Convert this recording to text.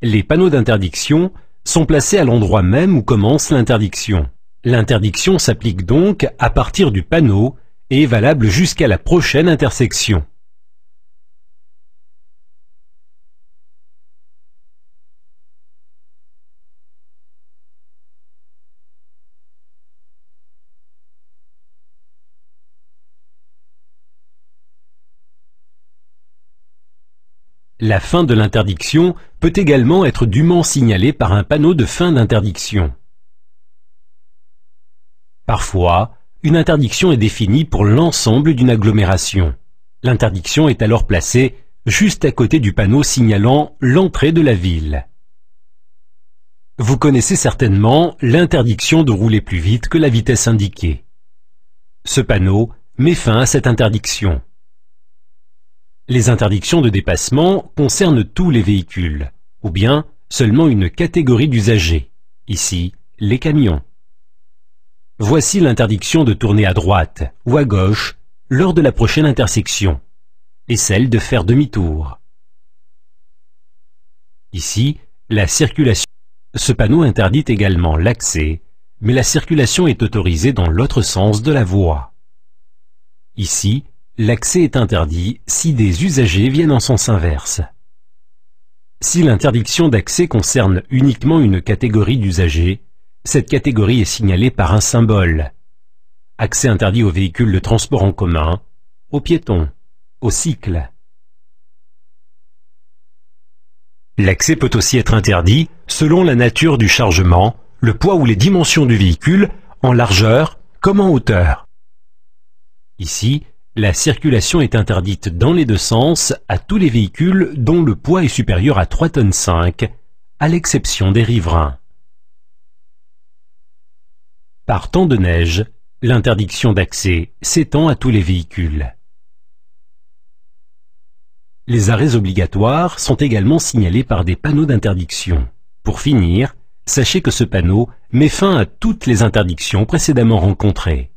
Les panneaux d'interdiction sont placés à l'endroit même où commence l'interdiction. L'interdiction s'applique donc à partir du panneau et est valable jusqu'à la prochaine intersection. La fin de l'interdiction peut également être dûment signalée par un panneau de fin d'interdiction. Parfois, une interdiction est définie pour l'ensemble d'une agglomération. L'interdiction est alors placée juste à côté du panneau signalant l'entrée de la ville. Vous connaissez certainement l'interdiction de rouler plus vite que la vitesse indiquée. Ce panneau met fin à cette interdiction. Les interdictions de dépassement concernent tous les véhicules, ou bien seulement une catégorie d'usagers, ici les camions. Voici l'interdiction de tourner à droite ou à gauche lors de la prochaine intersection, et celle de faire demi-tour. Ici, la circulation. Ce panneau interdit également l'accès, mais la circulation est autorisée dans l'autre sens de la voie. Ici, L'accès est interdit si des usagers viennent en sens inverse. Si l'interdiction d'accès concerne uniquement une catégorie d'usagers, cette catégorie est signalée par un symbole. Accès interdit aux véhicules de transport en commun, aux piétons, aux cycles. L'accès peut aussi être interdit selon la nature du chargement, le poids ou les dimensions du véhicule, en largeur comme en hauteur. Ici, la circulation est interdite dans les deux sens à tous les véhicules dont le poids est supérieur à 3,5 tonnes, à l'exception des riverains. Par temps de neige, l'interdiction d'accès s'étend à tous les véhicules. Les arrêts obligatoires sont également signalés par des panneaux d'interdiction. Pour finir, sachez que ce panneau met fin à toutes les interdictions précédemment rencontrées.